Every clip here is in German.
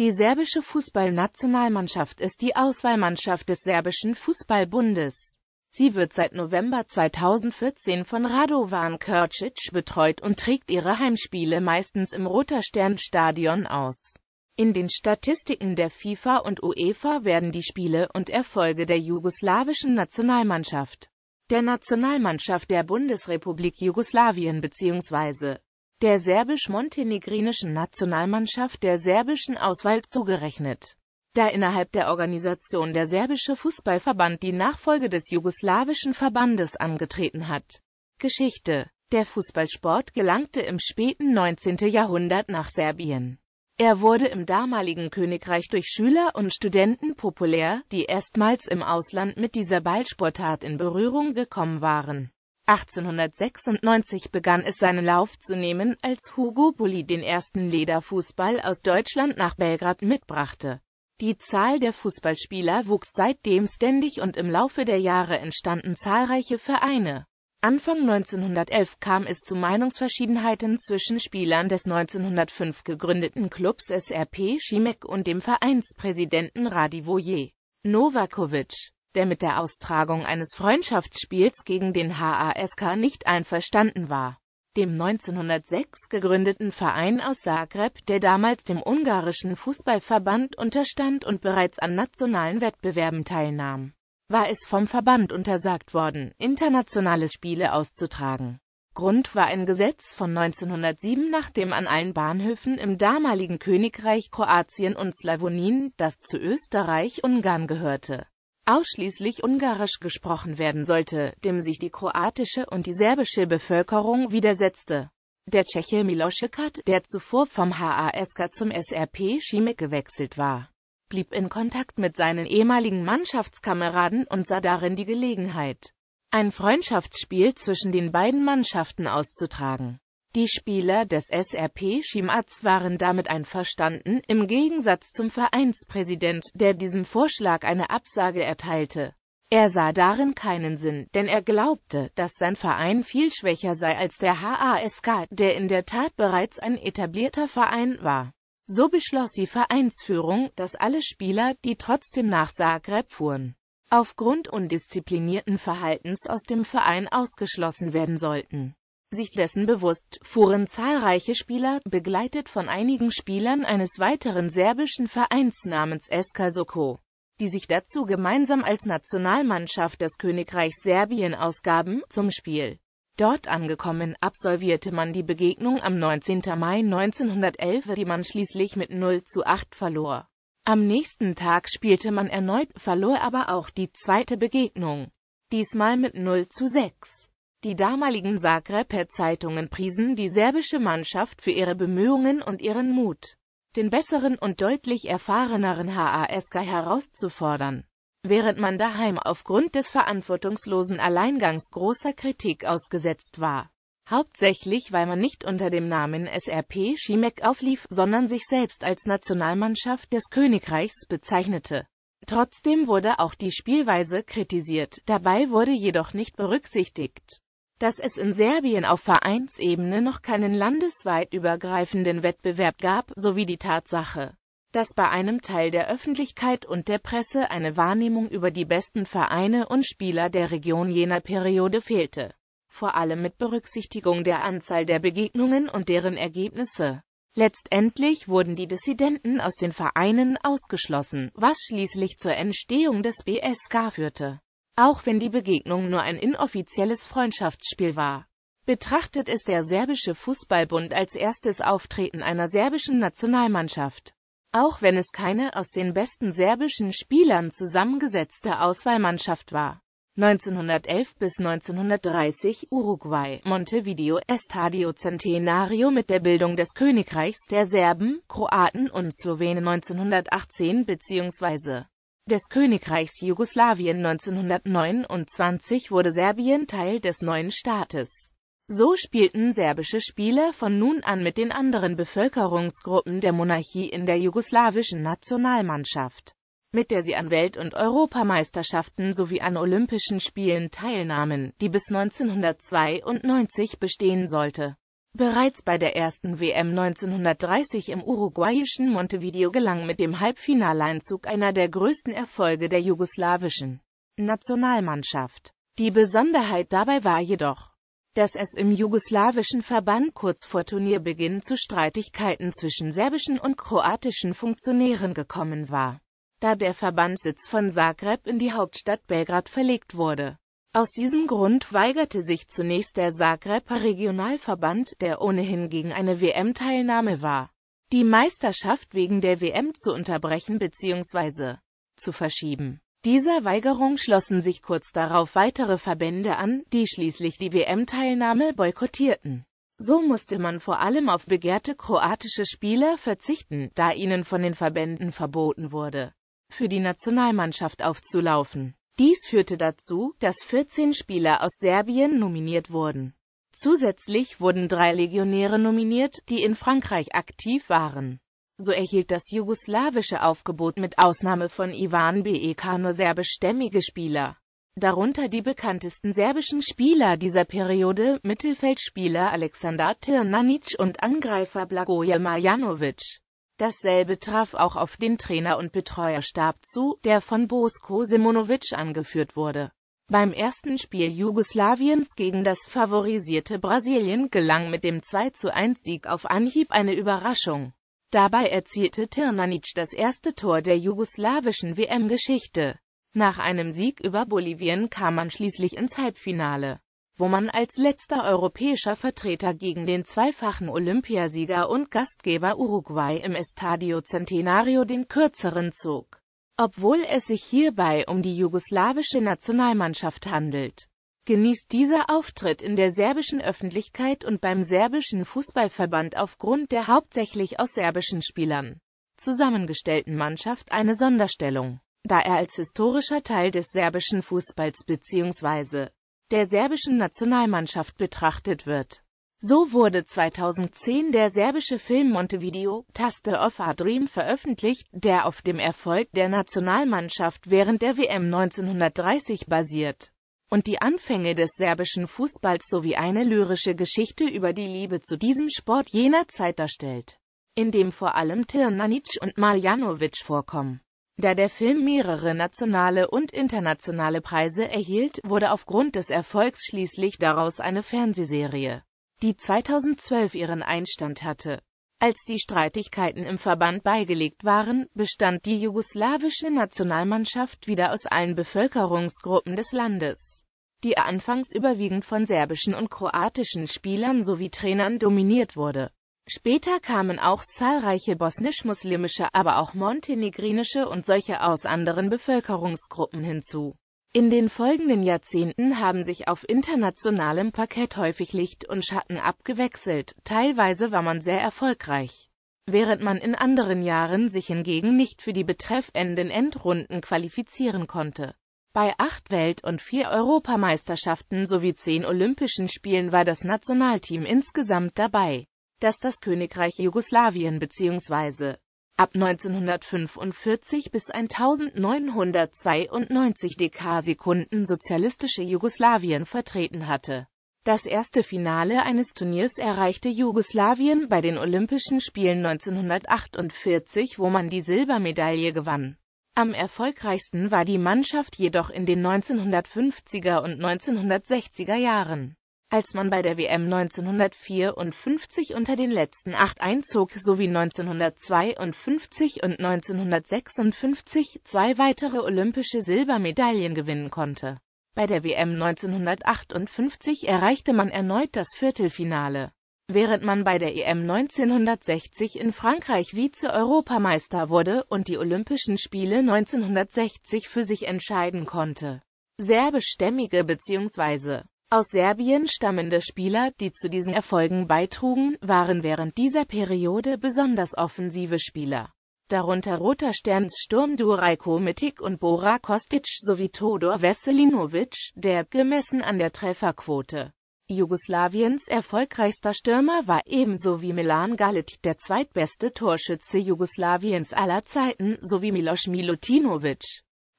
Die serbische Fußballnationalmannschaft ist die Auswahlmannschaft des serbischen Fußballbundes. Sie wird seit November 2014 von Radovan Krcic betreut und trägt ihre Heimspiele meistens im Roter Stern Stadion aus. In den Statistiken der FIFA und UEFA werden die Spiele und Erfolge der jugoslawischen Nationalmannschaft, der Nationalmannschaft der Bundesrepublik Jugoslawien bzw der serbisch-montenegrinischen Nationalmannschaft der serbischen Auswahl zugerechnet. Da innerhalb der Organisation der serbische Fußballverband die Nachfolge des jugoslawischen Verbandes angetreten hat. Geschichte Der Fußballsport gelangte im späten 19. Jahrhundert nach Serbien. Er wurde im damaligen Königreich durch Schüler und Studenten populär, die erstmals im Ausland mit dieser Ballsportart in Berührung gekommen waren 1896 begann es seinen Lauf zu nehmen, als Hugo Bulli den ersten Lederfußball aus Deutschland nach Belgrad mitbrachte. Die Zahl der Fußballspieler wuchs seitdem ständig und im Laufe der Jahre entstanden zahlreiche Vereine. Anfang 1911 kam es zu Meinungsverschiedenheiten zwischen Spielern des 1905 gegründeten Clubs SRP Schimek und dem Vereinspräsidenten Radivoje Novakovic der mit der Austragung eines Freundschaftsspiels gegen den HASK nicht einverstanden war. Dem 1906 gegründeten Verein aus Zagreb, der damals dem ungarischen Fußballverband unterstand und bereits an nationalen Wettbewerben teilnahm, war es vom Verband untersagt worden, internationale Spiele auszutragen. Grund war ein Gesetz von 1907, nach dem an allen Bahnhöfen im damaligen Königreich Kroatien und Slawonien, das zu Österreich-Ungarn gehörte, ausschließlich Ungarisch gesprochen werden sollte, dem sich die kroatische und die serbische Bevölkerung widersetzte. Der Tscheche Milošekat, der zuvor vom HASK zum SRP Schimek gewechselt war, blieb in Kontakt mit seinen ehemaligen Mannschaftskameraden und sah darin die Gelegenheit, ein Freundschaftsspiel zwischen den beiden Mannschaften auszutragen. Die Spieler des SRP Schimatz waren damit einverstanden, im Gegensatz zum Vereinspräsident, der diesem Vorschlag eine Absage erteilte. Er sah darin keinen Sinn, denn er glaubte, dass sein Verein viel schwächer sei als der HASK, der in der Tat bereits ein etablierter Verein war. So beschloss die Vereinsführung, dass alle Spieler, die trotzdem nach Zagreb fuhren, aufgrund undisziplinierten Verhaltens aus dem Verein ausgeschlossen werden sollten. Sich dessen bewusst, fuhren zahlreiche Spieler, begleitet von einigen Spielern eines weiteren serbischen Vereins namens SK Soko, die sich dazu gemeinsam als Nationalmannschaft des Königreichs Serbien ausgaben, zum Spiel. Dort angekommen, absolvierte man die Begegnung am 19. Mai 1911, die man schließlich mit 0 zu 8 verlor. Am nächsten Tag spielte man erneut, verlor aber auch die zweite Begegnung, diesmal mit 0 zu 6. Die damaligen Zagreber Zeitungen priesen die serbische Mannschaft für ihre Bemühungen und ihren Mut, den besseren und deutlich erfahreneren HASK herauszufordern. Während man daheim aufgrund des verantwortungslosen Alleingangs großer Kritik ausgesetzt war, hauptsächlich weil man nicht unter dem Namen SRP Schimek auflief, sondern sich selbst als Nationalmannschaft des Königreichs bezeichnete. Trotzdem wurde auch die Spielweise kritisiert, dabei wurde jedoch nicht berücksichtigt, dass es in Serbien auf Vereinsebene noch keinen landesweit übergreifenden Wettbewerb gab, sowie die Tatsache, dass bei einem Teil der Öffentlichkeit und der Presse eine Wahrnehmung über die besten Vereine und Spieler der Region jener Periode fehlte, vor allem mit Berücksichtigung der Anzahl der Begegnungen und deren Ergebnisse. Letztendlich wurden die Dissidenten aus den Vereinen ausgeschlossen, was schließlich zur Entstehung des BSK führte auch wenn die Begegnung nur ein inoffizielles Freundschaftsspiel war. Betrachtet ist der serbische Fußballbund als erstes Auftreten einer serbischen Nationalmannschaft. Auch wenn es keine aus den besten serbischen Spielern zusammengesetzte Auswahlmannschaft war. 1911 bis 1930 Uruguay, Montevideo, Estadio Centenario mit der Bildung des Königreichs der Serben, Kroaten und Slowenen 1918 bzw des Königreichs Jugoslawien 1929 wurde Serbien Teil des neuen Staates. So spielten serbische Spieler von nun an mit den anderen Bevölkerungsgruppen der Monarchie in der jugoslawischen Nationalmannschaft, mit der sie an Welt- und Europameisterschaften sowie an Olympischen Spielen teilnahmen, die bis 1992 bestehen sollte Bereits bei der ersten WM 1930 im uruguayischen Montevideo gelang mit dem Halbfinaleinzug einer der größten Erfolge der jugoslawischen Nationalmannschaft. Die Besonderheit dabei war jedoch, dass es im jugoslawischen Verband kurz vor Turnierbeginn zu Streitigkeiten zwischen serbischen und kroatischen Funktionären gekommen war, da der Verbandssitz von Zagreb in die Hauptstadt Belgrad verlegt wurde. Aus diesem Grund weigerte sich zunächst der Zagreber Regionalverband, der ohnehin gegen eine WM-Teilnahme war, die Meisterschaft wegen der WM zu unterbrechen bzw. zu verschieben. Dieser Weigerung schlossen sich kurz darauf weitere Verbände an, die schließlich die WM-Teilnahme boykottierten. So musste man vor allem auf begehrte kroatische Spieler verzichten, da ihnen von den Verbänden verboten wurde, für die Nationalmannschaft aufzulaufen. Dies führte dazu, dass 14 Spieler aus Serbien nominiert wurden. Zusätzlich wurden drei Legionäre nominiert, die in Frankreich aktiv waren. So erhielt das jugoslawische Aufgebot mit Ausnahme von Ivan Bek nur serbischstämmige Spieler. Darunter die bekanntesten serbischen Spieler dieser Periode, Mittelfeldspieler Aleksandar Tirnanic und Angreifer Blagoje Marjanovic. Dasselbe traf auch auf den Trainer- und Betreuerstab zu, der von Bosko Simonovic angeführt wurde. Beim ersten Spiel Jugoslawiens gegen das favorisierte Brasilien gelang mit dem 2-1-Sieg auf Anhieb eine Überraschung. Dabei erzielte Tirnanic das erste Tor der jugoslawischen WM-Geschichte. Nach einem Sieg über Bolivien kam man schließlich ins Halbfinale wo man als letzter europäischer Vertreter gegen den zweifachen Olympiasieger und Gastgeber Uruguay im Estadio Centenario den kürzeren zog. Obwohl es sich hierbei um die jugoslawische Nationalmannschaft handelt, genießt dieser Auftritt in der serbischen Öffentlichkeit und beim serbischen Fußballverband aufgrund der hauptsächlich aus serbischen Spielern zusammengestellten Mannschaft eine Sonderstellung, da er als historischer Teil des serbischen Fußballs bzw der serbischen Nationalmannschaft betrachtet wird. So wurde 2010 der serbische Film Montevideo, Taste of a Dream veröffentlicht, der auf dem Erfolg der Nationalmannschaft während der WM 1930 basiert und die Anfänge des serbischen Fußballs sowie eine lyrische Geschichte über die Liebe zu diesem Sport jener Zeit darstellt, in dem vor allem Tirnanic und Marjanovic vorkommen. Da der Film mehrere nationale und internationale Preise erhielt, wurde aufgrund des Erfolgs schließlich daraus eine Fernsehserie, die 2012 ihren Einstand hatte. Als die Streitigkeiten im Verband beigelegt waren, bestand die jugoslawische Nationalmannschaft wieder aus allen Bevölkerungsgruppen des Landes, die anfangs überwiegend von serbischen und kroatischen Spielern sowie Trainern dominiert wurde. Später kamen auch zahlreiche bosnisch-muslimische, aber auch montenegrinische und solche aus anderen Bevölkerungsgruppen hinzu. In den folgenden Jahrzehnten haben sich auf internationalem Parkett häufig Licht und Schatten abgewechselt, teilweise war man sehr erfolgreich. Während man in anderen Jahren sich hingegen nicht für die betreffenden Endrunden qualifizieren konnte. Bei acht Welt- und vier Europameisterschaften sowie zehn Olympischen Spielen war das Nationalteam insgesamt dabei dass das Königreich Jugoslawien bzw. ab 1945 bis 1992 DK-Sekunden sozialistische Jugoslawien vertreten hatte. Das erste Finale eines Turniers erreichte Jugoslawien bei den Olympischen Spielen 1948, wo man die Silbermedaille gewann. Am erfolgreichsten war die Mannschaft jedoch in den 1950er und 1960er Jahren. Als man bei der WM 1954 unter den letzten acht einzog sowie 1952 und 1956 zwei weitere olympische Silbermedaillen gewinnen konnte. Bei der WM 1958 erreichte man erneut das Viertelfinale. Während man bei der EM 1960 in Frankreich Vize-Europameister wurde und die Olympischen Spiele 1960 für sich entscheiden konnte. Serbischstämmige bzw. Aus Serbien stammende Spieler, die zu diesen Erfolgen beitrugen, waren während dieser Periode besonders offensive Spieler. Darunter Roter Sterns Sturm Durajko Mitik und Bora Kostic sowie Todor Veselinovic, der, gemessen an der Trefferquote, Jugoslawiens erfolgreichster Stürmer war ebenso wie Milan Galic der zweitbeste Torschütze Jugoslawiens aller Zeiten, sowie Milos Milutinovic,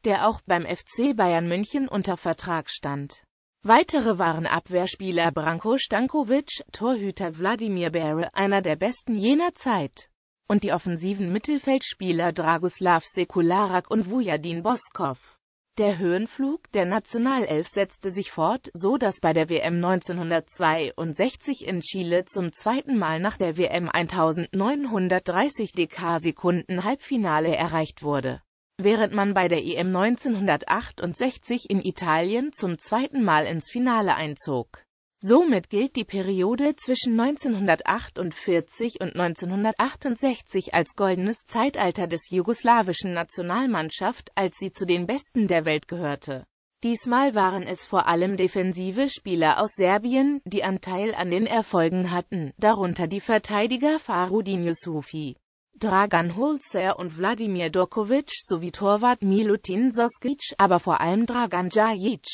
der auch beim FC Bayern München unter Vertrag stand. Weitere waren Abwehrspieler Branko Stankovic, Torhüter Wladimir Bäre, einer der besten jener Zeit, und die offensiven Mittelfeldspieler Dragoslav Sekularak und Vujadin Boskov. Der Höhenflug der Nationalelf setzte sich fort, so dass bei der WM 1962 in Chile zum zweiten Mal nach der WM 1930 DK-Sekunden-Halbfinale erreicht wurde während man bei der EM 1968 in Italien zum zweiten Mal ins Finale einzog. Somit gilt die Periode zwischen 1948 und 1968 als goldenes Zeitalter des jugoslawischen Nationalmannschaft, als sie zu den Besten der Welt gehörte. Diesmal waren es vor allem defensive Spieler aus Serbien, die Anteil an den Erfolgen hatten, darunter die Verteidiger Farudin Yusufi. Dragan Holzer und Wladimir Dokovic sowie Torwart Milutin Soskic, aber vor allem Dragan Djajic,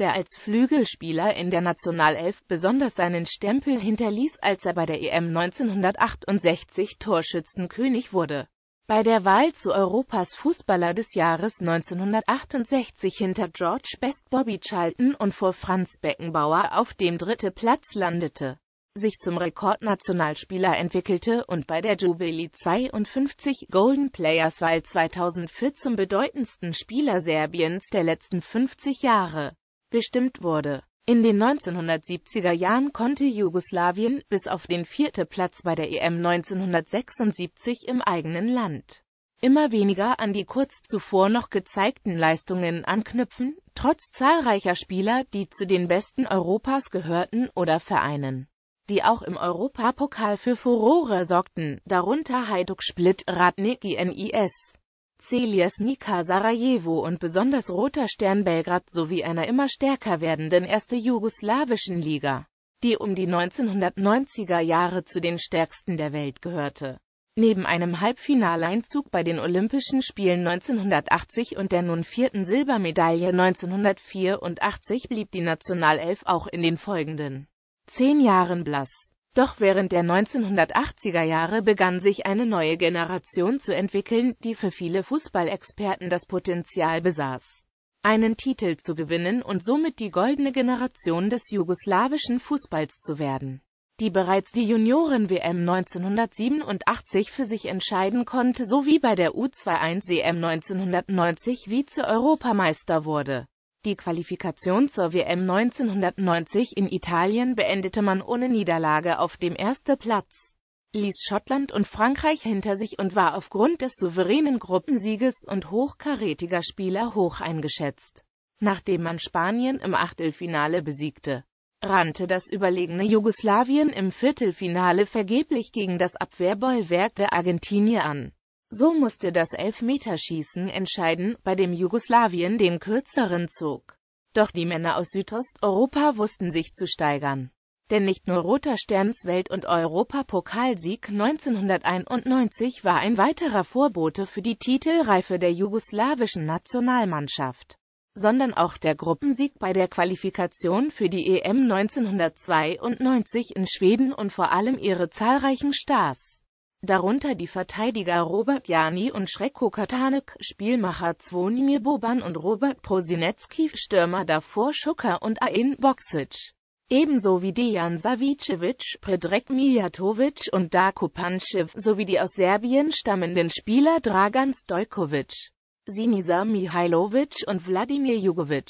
der als Flügelspieler in der Nationalelf besonders seinen Stempel hinterließ, als er bei der EM 1968 Torschützenkönig wurde. Bei der Wahl zu Europas Fußballer des Jahres 1968 hinter George Best Bobby Charlton und vor Franz Beckenbauer auf dem dritten Platz landete sich zum Rekordnationalspieler entwickelte und bei der Jubilee 52 Golden Players Wahl 2004 zum bedeutendsten Spieler Serbiens der letzten 50 Jahre bestimmt wurde. In den 1970er Jahren konnte Jugoslawien bis auf den vierten Platz bei der EM 1976 im eigenen Land immer weniger an die kurz zuvor noch gezeigten Leistungen anknüpfen, trotz zahlreicher Spieler, die zu den besten Europas gehörten oder Vereinen die auch im Europapokal für Furore sorgten, darunter Hajduk Split, Radniki NIS, Celias Nika Sarajevo und besonders Roter Stern Belgrad sowie einer immer stärker werdenden erste jugoslawischen Liga, die um die 1990er Jahre zu den stärksten der Welt gehörte. Neben einem Halbfinaleinzug bei den Olympischen Spielen 1980 und der nun vierten Silbermedaille 1984 blieb die Nationalelf auch in den folgenden zehn Jahren blass. Doch während der 1980er Jahre begann sich eine neue Generation zu entwickeln, die für viele Fußballexperten das Potenzial besaß, einen Titel zu gewinnen und somit die goldene Generation des jugoslawischen Fußballs zu werden, die bereits die Junioren-WM 1987 für sich entscheiden konnte sowie bei der U21-EM 1990 Vize-Europameister wurde. Die Qualifikation zur WM 1990 in Italien beendete man ohne Niederlage auf dem ersten Platz, ließ Schottland und Frankreich hinter sich und war aufgrund des souveränen Gruppensieges und hochkarätiger Spieler hoch eingeschätzt. Nachdem man Spanien im Achtelfinale besiegte, rannte das überlegene Jugoslawien im Viertelfinale vergeblich gegen das Abwehrbollwerk der Argentinier an. So musste das Elfmeterschießen entscheiden, bei dem Jugoslawien den kürzeren zog. Doch die Männer aus Südosteuropa wussten sich zu steigern. Denn nicht nur Roter Sterns Welt- und Europapokalsieg 1991 war ein weiterer Vorbote für die Titelreife der jugoslawischen Nationalmannschaft, sondern auch der Gruppensieg bei der Qualifikation für die EM 1992 in Schweden und vor allem ihre zahlreichen Stars darunter die Verteidiger Robert Jani und Schrecko Katanek, Spielmacher Zvonimir Boban und Robert Prosinecki, Stürmer davor Schucker und Ain Boksic. Ebenso wie Dejan Savicevic, Predrek Mijatovic und Darko Panchev sowie die aus Serbien stammenden Spieler Dragan Stojkovic, Sinisa Mihailovic und Wladimir Jugovic.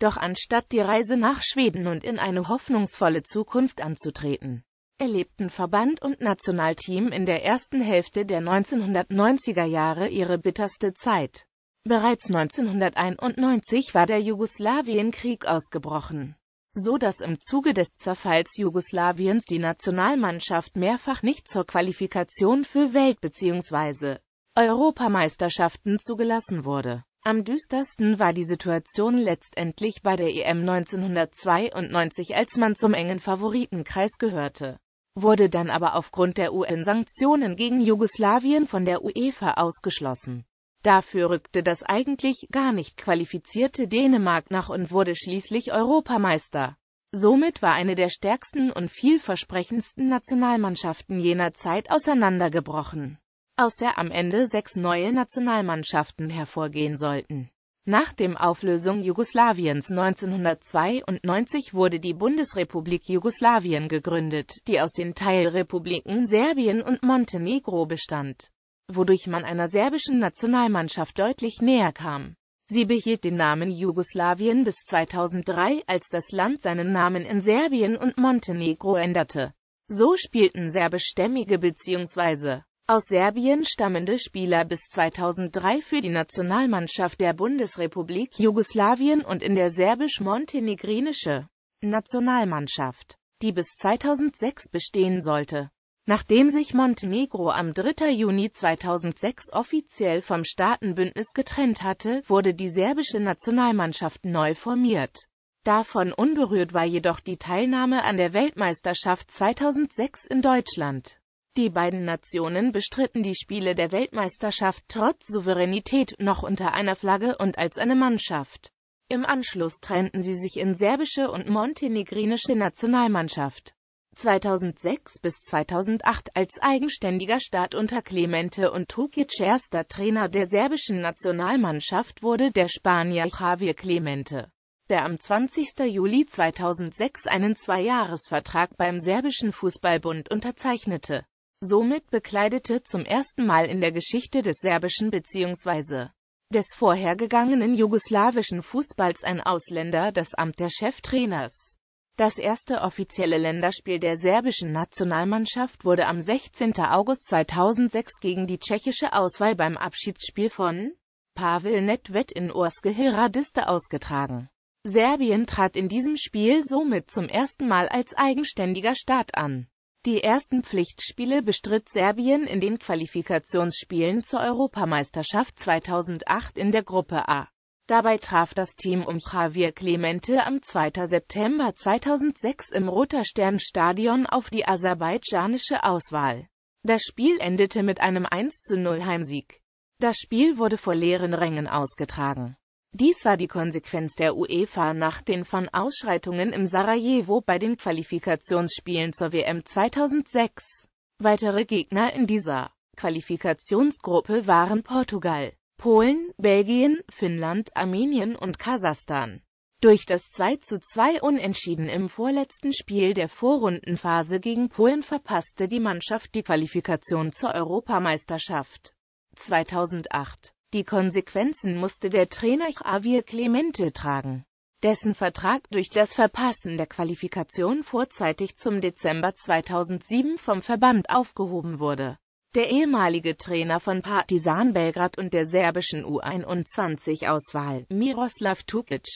Doch anstatt die Reise nach Schweden und in eine hoffnungsvolle Zukunft anzutreten, erlebten Verband und Nationalteam in der ersten Hälfte der 1990er Jahre ihre bitterste Zeit. Bereits 1991 war der Jugoslawienkrieg ausgebrochen, so dass im Zuge des Zerfalls Jugoslawiens die Nationalmannschaft mehrfach nicht zur Qualifikation für Welt- bzw. Europameisterschaften zugelassen wurde. Am düstersten war die Situation letztendlich bei der EM 1992, als man zum engen Favoritenkreis gehörte wurde dann aber aufgrund der UN-Sanktionen gegen Jugoslawien von der UEFA ausgeschlossen. Dafür rückte das eigentlich gar nicht qualifizierte Dänemark nach und wurde schließlich Europameister. Somit war eine der stärksten und vielversprechendsten Nationalmannschaften jener Zeit auseinandergebrochen, aus der am Ende sechs neue Nationalmannschaften hervorgehen sollten. Nach dem Auflösung Jugoslawiens 1992 wurde die Bundesrepublik Jugoslawien gegründet, die aus den Teilrepubliken Serbien und Montenegro bestand, wodurch man einer serbischen Nationalmannschaft deutlich näher kam. Sie behielt den Namen Jugoslawien bis 2003, als das Land seinen Namen in Serbien und Montenegro änderte. So spielten serbischstämmige bzw aus Serbien stammende Spieler bis 2003 für die Nationalmannschaft der Bundesrepublik Jugoslawien und in der serbisch-montenegrinische Nationalmannschaft, die bis 2006 bestehen sollte. Nachdem sich Montenegro am 3. Juni 2006 offiziell vom Staatenbündnis getrennt hatte, wurde die serbische Nationalmannschaft neu formiert. Davon unberührt war jedoch die Teilnahme an der Weltmeisterschaft 2006 in Deutschland. Die beiden Nationen bestritten die Spiele der Weltmeisterschaft trotz Souveränität noch unter einer Flagge und als eine Mannschaft. Im Anschluss trennten sie sich in serbische und montenegrinische Nationalmannschaft. 2006 bis 2008 als eigenständiger Staat unter Clemente und Tukic erster Trainer der serbischen Nationalmannschaft wurde der Spanier Javier Clemente, der am 20. Juli 2006 einen Zweijahresvertrag beim serbischen Fußballbund unterzeichnete. Somit bekleidete zum ersten Mal in der Geschichte des serbischen bzw. des vorhergegangenen jugoslawischen Fußballs ein Ausländer das Amt der Cheftrainers. Das erste offizielle Länderspiel der serbischen Nationalmannschaft wurde am 16. August 2006 gegen die tschechische Auswahl beim Abschiedsspiel von Pavel Nedved in Orske Hiradiste ausgetragen. Serbien trat in diesem Spiel somit zum ersten Mal als eigenständiger Staat an. Die ersten Pflichtspiele bestritt Serbien in den Qualifikationsspielen zur Europameisterschaft 2008 in der Gruppe A. Dabei traf das Team um Javier Clemente am 2. September 2006 im Roter Stern Stadion auf die aserbaidschanische Auswahl. Das Spiel endete mit einem 1 zu 0 Heimsieg. Das Spiel wurde vor leeren Rängen ausgetragen. Dies war die Konsequenz der UEFA nach den von Ausschreitungen im Sarajevo bei den Qualifikationsspielen zur WM 2006. Weitere Gegner in dieser Qualifikationsgruppe waren Portugal, Polen, Belgien, Finnland, Armenien und Kasachstan. Durch das 2:2 Unentschieden im vorletzten Spiel der Vorrundenphase gegen Polen verpasste die Mannschaft die Qualifikation zur Europameisterschaft 2008. Die Konsequenzen musste der Trainer Javier Clemente tragen, dessen Vertrag durch das Verpassen der Qualifikation vorzeitig zum Dezember 2007 vom Verband aufgehoben wurde. Der ehemalige Trainer von Partizan Belgrad und der serbischen U21-Auswahl, Miroslav Tukic,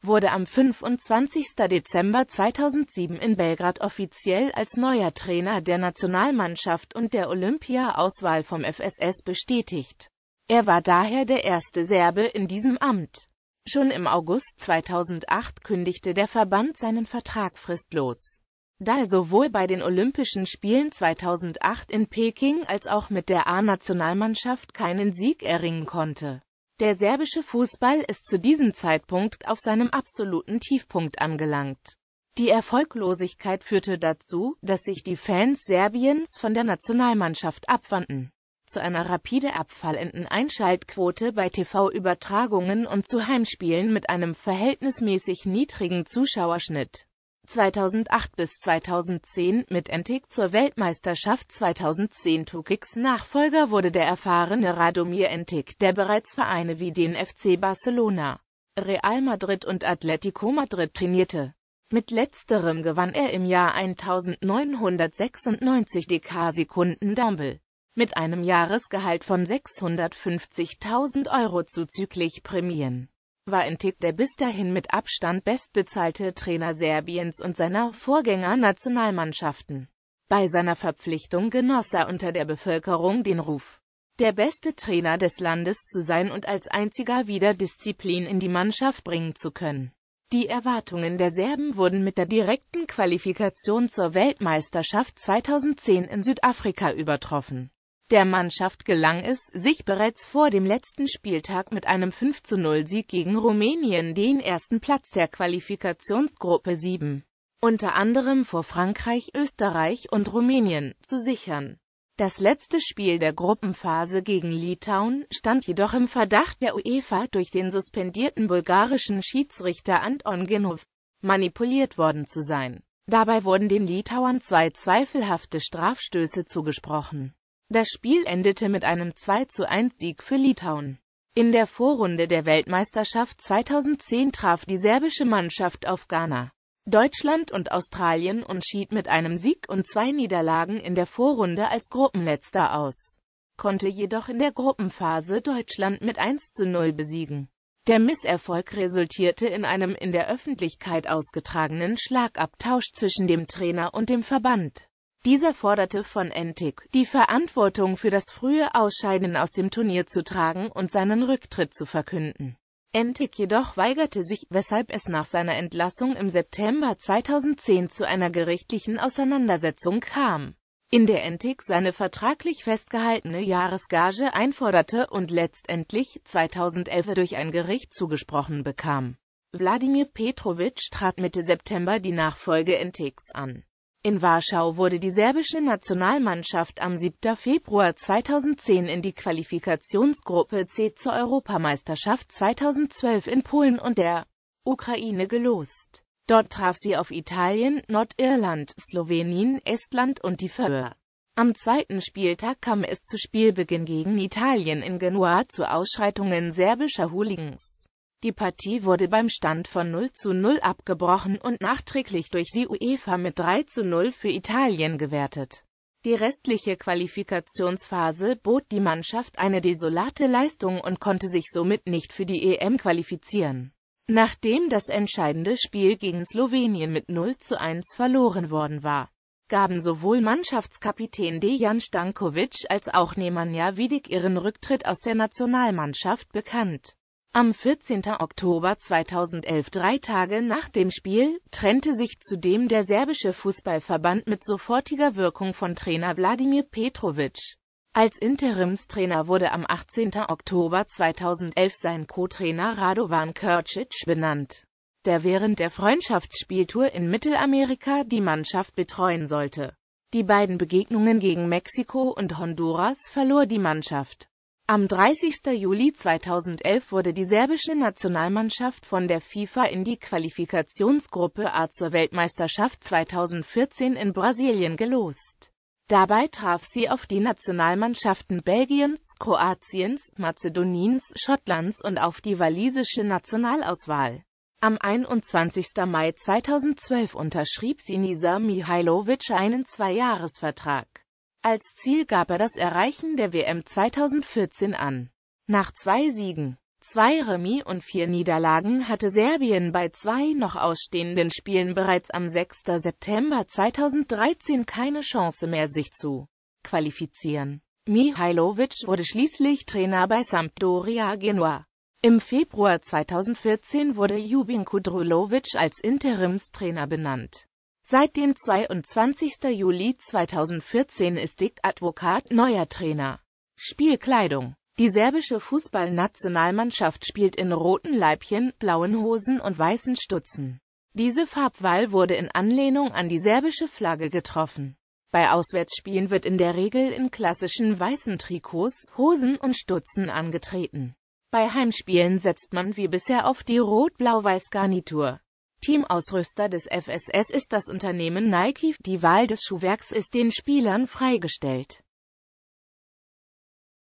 wurde am 25. Dezember 2007 in Belgrad offiziell als neuer Trainer der Nationalmannschaft und der Olympia-Auswahl vom FSS bestätigt. Er war daher der erste Serbe in diesem Amt. Schon im August 2008 kündigte der Verband seinen Vertrag fristlos. Da er sowohl bei den Olympischen Spielen 2008 in Peking als auch mit der A-Nationalmannschaft keinen Sieg erringen konnte. Der serbische Fußball ist zu diesem Zeitpunkt auf seinem absoluten Tiefpunkt angelangt. Die Erfolglosigkeit führte dazu, dass sich die Fans Serbiens von der Nationalmannschaft abwandten zu einer rapide abfallenden Einschaltquote bei TV-Übertragungen und zu Heimspielen mit einem verhältnismäßig niedrigen Zuschauerschnitt. 2008 bis 2010 mit Entek zur Weltmeisterschaft 2010 Tukiks Nachfolger wurde der erfahrene Radomir Entek, der bereits Vereine wie den FC Barcelona, Real Madrid und Atletico Madrid trainierte. Mit letzterem gewann er im Jahr 1996 DK sekunden dumble mit einem Jahresgehalt von 650.000 Euro zuzüglich Prämien. War Entik der bis dahin mit Abstand bestbezahlte Trainer Serbiens und seiner Vorgänger Nationalmannschaften. Bei seiner Verpflichtung genoss er unter der Bevölkerung den Ruf, der beste Trainer des Landes zu sein und als einziger wieder Disziplin in die Mannschaft bringen zu können. Die Erwartungen der Serben wurden mit der direkten Qualifikation zur Weltmeisterschaft 2010 in Südafrika übertroffen. Der Mannschaft gelang es, sich bereits vor dem letzten Spieltag mit einem 5-0-Sieg gegen Rumänien den ersten Platz der Qualifikationsgruppe 7, unter anderem vor Frankreich, Österreich und Rumänien, zu sichern. Das letzte Spiel der Gruppenphase gegen Litauen stand jedoch im Verdacht der UEFA durch den suspendierten bulgarischen Schiedsrichter Anton Genov manipuliert worden zu sein. Dabei wurden den Litauern zwei zweifelhafte Strafstöße zugesprochen. Das Spiel endete mit einem 2 1 sieg für Litauen. In der Vorrunde der Weltmeisterschaft 2010 traf die serbische Mannschaft auf Ghana, Deutschland und Australien und schied mit einem Sieg und zwei Niederlagen in der Vorrunde als Gruppenletzter aus, konnte jedoch in der Gruppenphase Deutschland mit 1-0 besiegen. Der Misserfolg resultierte in einem in der Öffentlichkeit ausgetragenen Schlagabtausch zwischen dem Trainer und dem Verband. Dieser forderte von Entik, die Verantwortung für das frühe Ausscheiden aus dem Turnier zu tragen und seinen Rücktritt zu verkünden. Entik jedoch weigerte sich, weshalb es nach seiner Entlassung im September 2010 zu einer gerichtlichen Auseinandersetzung kam, in der Entik seine vertraglich festgehaltene Jahresgage einforderte und letztendlich 2011 durch ein Gericht zugesprochen bekam. Wladimir Petrovic trat Mitte September die Nachfolge Entiks an. In Warschau wurde die serbische Nationalmannschaft am 7. Februar 2010 in die Qualifikationsgruppe C zur Europameisterschaft 2012 in Polen und der Ukraine gelost. Dort traf sie auf Italien, Nordirland, Slowenien, Estland und die Föhr. Am zweiten Spieltag kam es zu Spielbeginn gegen Italien in Genua zu Ausschreitungen serbischer Hooligans. Die Partie wurde beim Stand von 0 zu 0 abgebrochen und nachträglich durch die UEFA mit 3 zu 0 für Italien gewertet. Die restliche Qualifikationsphase bot die Mannschaft eine desolate Leistung und konnte sich somit nicht für die EM qualifizieren. Nachdem das entscheidende Spiel gegen Slowenien mit 0 zu 1 verloren worden war, gaben sowohl Mannschaftskapitän Dejan Stankovic als auch Nemanja Vidic ihren Rücktritt aus der Nationalmannschaft bekannt. Am 14. Oktober 2011, drei Tage nach dem Spiel, trennte sich zudem der serbische Fußballverband mit sofortiger Wirkung von Trainer Wladimir Petrovic. Als Interimstrainer wurde am 18. Oktober 2011 sein Co-Trainer Radovan Krcic benannt, der während der Freundschaftsspieltour in Mittelamerika die Mannschaft betreuen sollte. Die beiden Begegnungen gegen Mexiko und Honduras verlor die Mannschaft. Am 30. Juli 2011 wurde die serbische Nationalmannschaft von der FIFA in die Qualifikationsgruppe A zur Weltmeisterschaft 2014 in Brasilien gelost. Dabei traf sie auf die Nationalmannschaften Belgiens, Kroatiens, Mazedoniens, Schottlands und auf die walisische Nationalauswahl. Am 21. Mai 2012 unterschrieb Sinisa Mihailovic einen Zweijahresvertrag. Als Ziel gab er das Erreichen der WM 2014 an. Nach zwei Siegen, zwei Remis und vier Niederlagen hatte Serbien bei zwei noch ausstehenden Spielen bereits am 6. September 2013 keine Chance mehr, sich zu qualifizieren. Mihailovic wurde schließlich Trainer bei Sampdoria Genua. Im Februar 2014 wurde Jubin Kudrulovic als Interimstrainer benannt. Seit dem 22. Juli 2014 ist Dick Advokat neuer Trainer. Spielkleidung Die serbische Fußballnationalmannschaft spielt in roten Leibchen, blauen Hosen und weißen Stutzen. Diese Farbwahl wurde in Anlehnung an die serbische Flagge getroffen. Bei Auswärtsspielen wird in der Regel in klassischen weißen Trikots, Hosen und Stutzen angetreten. Bei Heimspielen setzt man wie bisher auf die rot-blau-weiß Garnitur. Teamausrüster des FSS ist das Unternehmen Nike, die Wahl des Schuhwerks ist den Spielern freigestellt